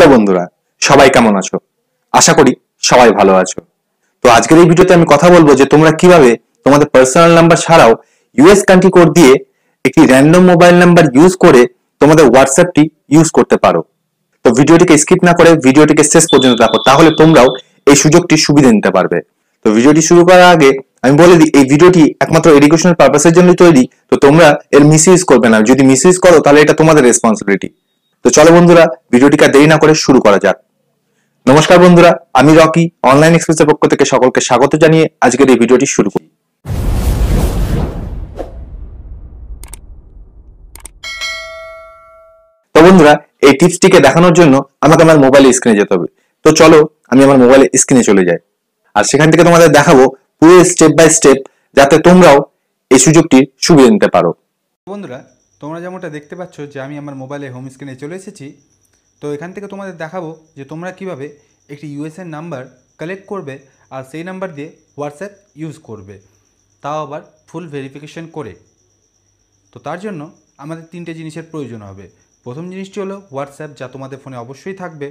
hello বন্ধুরা সবাই কেমন আছো আশা করি সবাই ভালো আছো তো আজকের এই ভিডিওতে আমি কথা বলবো যে তোমরা কিভাবে তোমাদের পার্সোনাল নাম্বার ছাড়াও ইউএস কান্ট্রি কোড দিয়ে একটি র্যান্ডম মোবাইল নাম্বার ইউজ করে তোমাদের হোয়াটসঅ্যাপটি ইউজ করতে পারো তো ভিডিওটিকে স্কিপ না করে ভিডিওটিকে শেষ পর্যন্ত দেখো তাহলে তোমরাও এই সুযোগটি সুবিধা নিতে পারবে তো ভিডিওটি শুরু করার আগে আমি বলে দিই এই ভিডিওটি একমাত্র এডুকেশনাল পারপাসের জন্য তৈরি তো তোমরা এর মিস ইউজ করবে না যদি মিস ইউজ করো তাহলে এটা তোমাদের রেসপন্সিবিলিটি তো চলো বন্ধুরা ভিডিওটিকে দেরি না করে শুরু করা যাক নমস্কার বন্ধুরা আমি রকি অনলাইন এক্সপ্রেসের পক্ষ থেকে সকলকে স্বাগত জানিয়ে আজকের এই ভিডিওটি শুরু করি তো বন্ধুরা এই টিপসটিকে দেখানোর জন্য আমাকে আমার মোবাইলে স্ক্রিনে যেতে হবে তো চলো আমি আমার মোবাইলে স্ক্রিনে চলে যাই আর সেখান থেকে তোমাদের দেখাবো পুরো স্টেপ বাই স্টেপ যাতে তোমরাও এই সুযোগটির সুবিধা নিতে পারো বন্ধুরা তোমরা যেমনটা দেখতে পাচ্ছ যে আমি আমার মোবাইলে হোম স্ক্রিনে চলে এসেছি তো এখান থেকে তোমাদের দেখাবো যে তোমরা কিভাবে একটি ইউএসএন নাম্বার কালেক্ট করবে আর সেই নাম্বার দিয়ে হোয়াটসঅ্যাপ ইউজ করবে তাও আবার ফুল ভেরিফিকেশন করে তো তার জন্য আমাদের তিনটে জিনিসের প্রয়োজন হবে প্রথম জিনিসটি হলো হোয়াটসঅ্যাপ যা তোমাদের ফোনে অবশ্যই থাকবে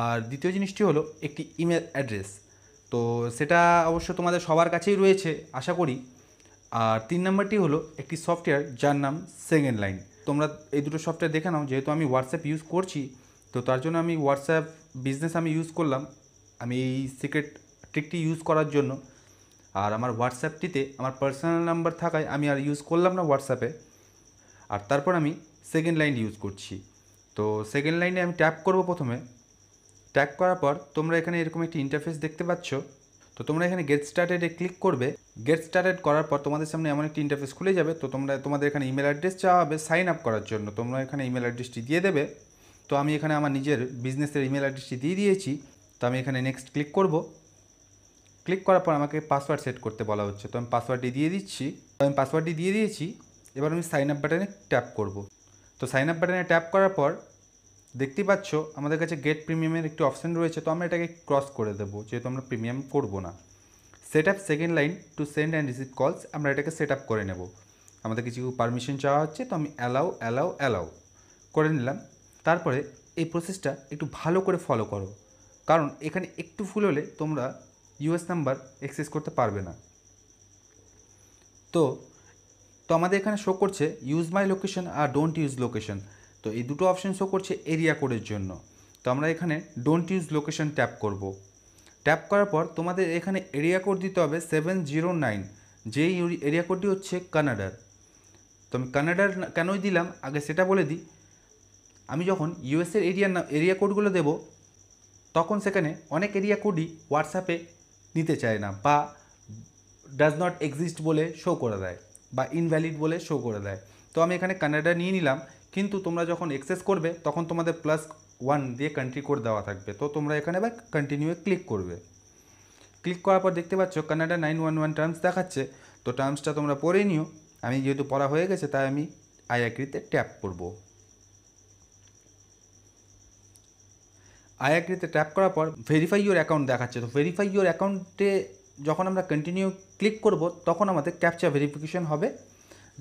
আর দ্বিতীয় জিনিসটি হলো একটি ইমেল অ্যাড্রেস তো সেটা অবশ্য তোমাদের সবার কাছেই রয়েছে আশা করি আর তিন নম্বরটি হলো একটি সফটওয়্যার যার নাম সেকেন্ড লাইন তোমরা এই দুটো সফটওয়্যার দেখে নাও যেহেতু আমি হোয়াটসঅ্যাপ ইউজ করছি তো তার জন্য আমি হোয়াটসঅ্যাপ বিজনেস আমি ইউজ করলাম আমি এই সিক্রেট ট্রিকটি ইউজ করার জন্য আর আমার হোয়াটসঅ্যাপটিতে আমার পার্সোনাল নাম্বার থাকায় আমি আর ইউজ করলাম না হোয়াটসঅ্যাপে আর তারপর আমি সেকেন্ড লাইন ইউজ করছি তো সেকেন্ড লাইনে আমি ট্যাপ করব প্রথমে ট্যাপ করার পর তোমরা এখানে এরকম একটি ইন্টারফেস দেখতে পাচ্ছ তো তোমরা এখানে গেট স্টার্টেডে ক্লিক করবে গেট স্টার্টেড করার পর তোমাদের সামনে এমন একটি ইন্টারফেস খুলে যাবে তো তোমরা তোমাদের এখানে ইমেল অ্যাড্রেস চাওয়া হবে সাইন আপ করার জন্য তোমরা এখানে ইমেল অ্যাড্রেসটি দিয়ে দেবে তো আমি এখানে আমার নিজের বিজনেসের ইমেল অ্যাড্রেসটি দিয়ে দিয়েছি তো আমি এখানে নেক্সট ক্লিক করব ক্লিক করার পর আমাকে পাসওয়ার্ড সেট করতে বলা হচ্ছে তো আমি পাসওয়ার্ডটি দিয়ে দিচ্ছি তো আমি পাসওয়ার্ডটি দিয়ে দিয়েছি এবার আমি সাইন আপ বাটনে ট্যাপ করব তো সাইন আপ বাটনে ট্যাপ করার পর দেখতে পাচ্ছ আমাদের কাছে গেট প্রিমিয়ামের একটি অপশান রয়েছে তো আমরা এটাকে ক্রস করে দেবো যেহেতু আমরা প্রিমিয়াম করবো না set up second line to send and receive calls আমরা এটাকে সেট আপ করে নেব আমাদের কিছু পারমিশন চাওয়া হচ্ছে তো আমি অ্যালাউ অ্যালাউ অ্যালাউ করে নিলাম তারপরে এই প্রসেসটা একটু ভালো করে ফলো করো কারণ এখানে একটু ফুল হলে তোমরা ইউএস নাম্বার অ্যাক্সেস করতে পারবে না তো তো আমাদের এখানে শো করছে ইউজ মাই লোকেশন আর ডোন্ট ইউজ লোকেশন তো এই দুটো অপশান শো করছে এরিয়া কোডের জন্য তো আমরা এখানে ডোন্ট ইউজ লোকেশন ট্যাপ করব ট্যাপ করার পর তোমাদের এখানে এরিয়া কোড দিতে হবে সেভেন জিরো নাইন যেই এরিয়া কোডটি হচ্ছে কানাডার তো আমি কানাডার কেনই দিলাম আগে সেটা বলে দিই আমি যখন ইউএসের এরিয়া এরিয়া কোডগুলো দেব তখন সেখানে অনেক এরিয়া কোডই হোয়াটসঅ্যাপে নিতে চায় না বা ডাজ নট এক্সিস্ট বলে শো করে দেয় বা ইনভ্যালিড বলে শো করে দেয় তো আমি এখানে কানাডা নিয়ে নিলাম কিন্তু তোমরা যখন এক্সেস করবে তখন তোমাদের প্লাস ওয়ান দিয়ে কান্ট্রি কোড দেওয়া থাকবে তো তোমরা এখানে এবার কন্টিনিউয়ে ক্লিক করবে ক্লিক করার পর দেখতে পাচ্ছ Canada nine one one terms দেখাচ্ছে তো টার্মসটা তোমরা পড়ে নিও আমি যেহেতু পড়া হয়ে গেছে তাই আমি আই অ্যাগ্রিতে ট্যাপ করব আই অ্যাগ্রিতে ট্যাপ করার পর ভেরিফাই ইউর অ্যাকাউন্ট দেখাচ্ছে তো ভেরিফাই ইউর অ্যাকাউন্টে যখন আমরা কন্টিনিউ ক্লিক করব তখন আমাদের ক্যাপচা ভেরিফিকেশন হবে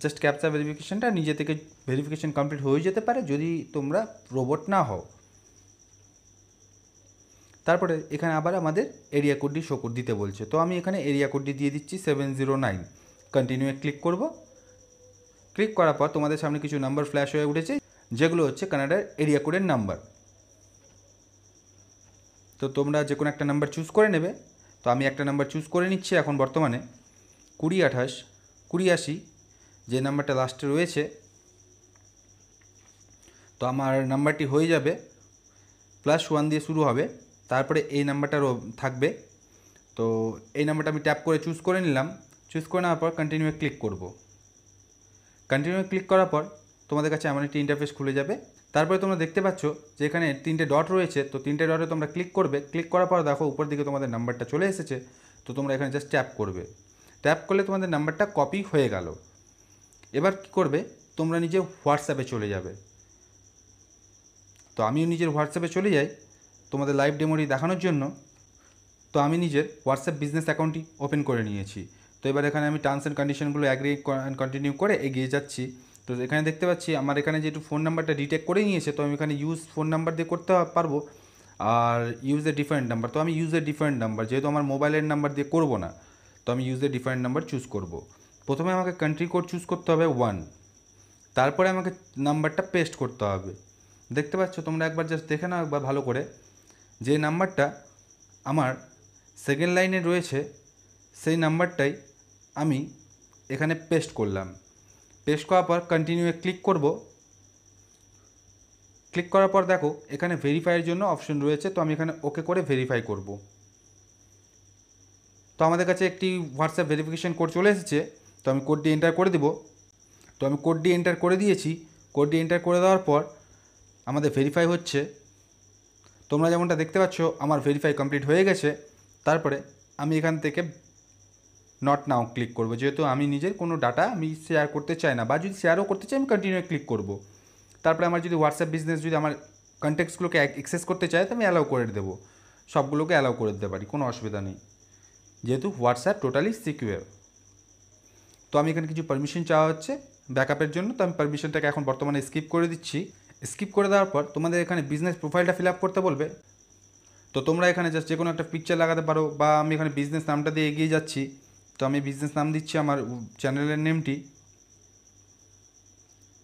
জাস্ট ক্যাপচার ভেরিফিকেশানটা নিজে থেকে ভেরিফিকেশান কমপ্লিট হয়ে যেতে পারে যদি তোমরা রোবট না হও তারপরে এখানে আবার আমাদের এরিয়া কোডটি শো কোড দিতে বলছে তো আমি এখানে এরিয়া কোডটি দিয়ে দিচ্ছি সেভেন জিরো নাইন কন্টিনিউয়ে ক্লিক করব ক্লিক করার পর তোমাদের সামনে কিছু নাম্বার ফ্ল্যাশ হয়ে উঠেছে যেগুলো হচ্ছে কানাডার এরিয়া কোডের নাম্বার তো তোমরা যে কোনো একটা নাম্বার চুজ করে নেবে তো আমি একটা নাম্বার চুজ করে নিচ্ছি এখন বর্তমানে কুড়ি আঠাশ কুড়ি আশি যে নাম্বারটা লাস্টে রয়েছে তো আমার নাম্বারটি হয়ে যাবে প্লাস ওয়ান দিয়ে শুরু হবে তারপরে এই নাম্বারটারও থাকবে তো এই নাম্বারটা আমি ট্যাপ করে চুজ করে নিলাম চুজ করে নেওয়ার পর কন্টিনিউয়ে ক্লিক করব কন্টিনিউয়ে ক্লিক করার পর তোমাদের কাছে এমন একটি ইন্টারফেস খুলে যাবে তারপরে তোমরা দেখতে পাচ্ছ যে এখানে তিনটে ডট রয়েছে তো তিনটে ডটে তোমরা ক্লিক করবে ক্লিক করার পর দেখো উপর দিকে তোমাদের নাম্বারটা চলে এসেছে তো তোমরা এখানে জাস্ট ট্যাপ করবে ট্যাপ করলে তোমাদের নাম্বারটা কপি হয়ে গেল এবার কী করবে তোমরা নিজে হোয়াটসঅ্যাপে চলে যাবে তো আমিও নিজের হোয়াটসঅ্যাপে চলে যাই তোমাদের লাইভ ডেমোরি দেখানোর জন্য তো আমি নিজের হোয়াটসঅ্যাপ বিজনেস অ্যাকাউন্টটি ওপেন করে নিয়েছি তো এবার এখানে আমি টার্মস অ্যান্ড কন্ডিশনগুলো অ্যাগ্রি অ্যান্ড কন্টিনিউ করে এগিয়ে যাচ্ছি তো এখানে দেখতে পাচ্ছি আমার এখানে যেহেতু ফোন নাম্বারটা ডিটেক্ট করে নিয়েছে তো আমি এখানে ইউজ ফোন নাম্বার দিয়ে করতে পারবো আর ইউজের ডিফারেন্ট নাম্বার তো আমি ইউজের ডিফারেন্ট নাম্বার যেহেতু আমার মোবাইলের নাম্বার দিয়ে করবো না তো আমি ইউজের ডিফারেন্ট নাম্বার চুজ করবো প্রথমে আমাকে কান্ট্রি কোড চুজ করতে হবে ওয়ান তারপরে আমাকে নাম্বারটা পেস্ট করতে হবে দেখতে পাচ্ছ তোমরা একবার জাস্ট দেখে নাও একবার ভালো করে যে নাম্বারটা আমার সেকেন্ড লাইনে রয়েছে সেই নাম্বারটাই আমি এখানে পেস্ট করলাম পেস্ট করার পর কন্টিনিউয়ে ক্লিক করব ক্লিক করার পর দেখো এখানে ভেরিফাইয়ের জন্য অপশন রয়েছে তো আমি এখানে ওকে করে ভেরিফাই করব তো আমাদের কাছে একটি হোয়াটসঅ্যাপ ভেরিফিকেশন কোড চলে এসেছে তো আমি কোডটি এন্টার করে দেব তো আমি কোডটি এন্টার করে দিয়েছি কোডটি এন্টার করে দেওয়ার পর আমাদের ভেরিফাই হচ্ছে তোমরা যেমনটা দেখতে পাচ্ছ আমার ভেরিফাই কমপ্লিট হয়ে গেছে তারপরে আমি এখান থেকে নট নাও ক্লিক করব যেহেতু আমি নিজের কোনো ডাটা আমি শেয়ার করতে চাই না বা যদি শেয়ারও করতে চাই আমি কন্টিনিউ ক্লিক করব তারপরে আমার যদি হোয়াটসঅ্যাপ বিজনেস যদি আমার কন্ট্যাক্টসগুলোকে অ্যাক্সেস করতে চাই তো আমি অ্যালাউ করে দেবো সবগুলোকে অ্যালাউ করে দিতে পারি কোনো অসুবিধা নেই যেহেতু হোয়াটসঅ্যাপ টোটালি সিকিউর তো আমি এখানে কিছু পারমিশন চাওয়া হচ্ছে ব্যাকআপের জন্য তো আমি পারমিশনটাকে এখন বর্তমানে স্কিপ করে দিচ্ছি স্কিপ করে দেওয়ার পর তোমাদের এখানে বিজনেস প্রোফাইলটা ফিল আপ করতে বলবে তো তোমরা এখানে জাস্ট যে কোনো একটা পিকচার লাগাতে পারো বা আমি এখানে বিজনেস নামটা দিয়ে এগিয়ে যাচ্ছি তো আমি বিজনেস নাম দিচ্ছি আমার চ্যানেলের নেমটি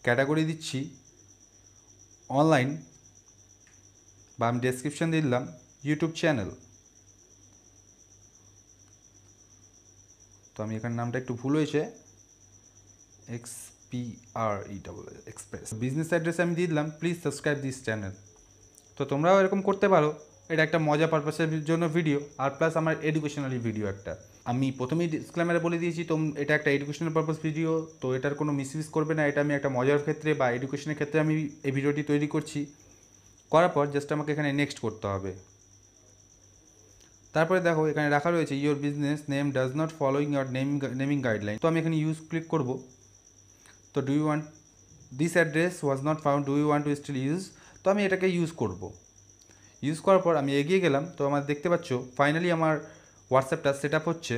ক্যাটাগরি দিচ্ছি অনলাইন বা আমি ডেসক্রিপশান দিলাম ইউটিউব চ্যানেল তো আমি এখানে নামটা একটু ভুল হয়েছে X P R E double express business address আমি দিয়ে দিলাম প্লিজ সাবস্ক্রাইব দিস চ্যানেল তো তোমরাও এরকম করতে পারো এটা একটা মজা পারপাসের জন্য ভিডিও আর প্লাস আমার এডুকেশনালি ভিডিও একটা আমি প্রথমেই ডিসক্লেমারে বলে দিয়েছি তো এটা একটা এডুকেশনাল পারপাস ভিডিও তো এটার কোনো ইউজ করবে না এটা আমি একটা মজার ক্ষেত্রে বা এডুকেশনের ক্ষেত্রে আমি এই ভিডিওটি তৈরি করছি করার পর জাস্ট আমাকে এখানে নেক্সট করতে হবে তারপরে দেখো এখানে রাখা রয়েছে your business name does not following your naming naming guideline তো আমি এখানে ইউজ ক্লিক করব তো do you want this address was not found do you want to still use তো আমি এটাকে ইউজ করব ইউজ করার পর আমি এগিয়ে গেলাম তো আমার দেখতে পাচ্ছ ফাইনালি আমার হোয়াটসঅ্যাপটা সেট আপ হচ্ছে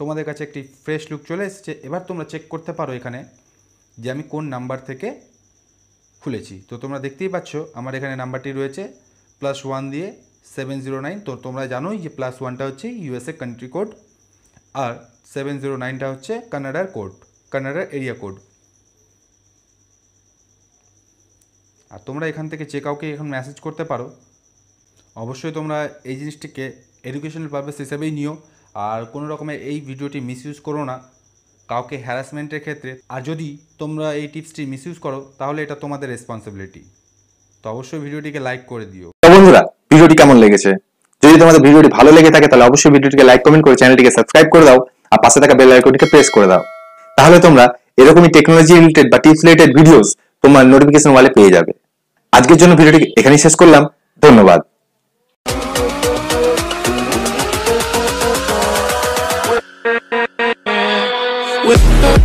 তোমাদের কাছে একটি ফ্রেশ লুক চলে এসেছে এবার তোমরা চেক করতে পারো এখানে যে আমি কোন নাম্বার থেকে খুলেছি তো তোমরা দেখতেই পাচ্ছ আমার এখানে নাম্বারটি রয়েছে প্লাস ওয়ান দিয়ে সেভেন জিরো নাইন তো তোমরা জানোই যে প্লাস ওয়ানটা হচ্ছে ইউএসএ কান্ট্রি কোড আর সেভেন জিরো নাইনটা হচ্ছে কানাডার কোড কানাডার এরিয়া কোড আর তোমরা এখান থেকে যে কাউকে এখন মেসেজ করতে পারো অবশ্যই তোমরা এই জিনিসটিকে এডুকেশনাল পারপাস হিসেবেই নিও আর কোনো রকমের এই ভিডিওটি মিস ইউজ করো না কাউকে হ্যারাসমেন্টের ক্ষেত্রে আর যদি তোমরা এই টিপসটি ইউজ করো তাহলে এটা তোমাদের রেসপন্সিবিলিটি তো অবশ্যই ভিডিওটিকে লাইক করে দিও বন্ধুরা ভিডিওটি কেমন লেগেছে যদি তোমাদের ভিডিওটি ভালো লেগে থাকে তাহলে অবশ্যই ভিডিওটিকে লাইক কমেন্ট করে চ্যানেলটিকে সাবস্ক্রাইব করে দাও আর পাশে থাকা বেল আইকনটিকে প্রেস করে দাও তাহলে তোমরা এরকমই টেকনোলজি রিলেটেড বা টিপস রিলেটেড ভিডিওস তোমার নোটিফিকেশন ওয়ালে পেয়ে যাবে আজকের জন্য ভিডিওটি এখানেই শেষ করলাম ধন্যবাদ with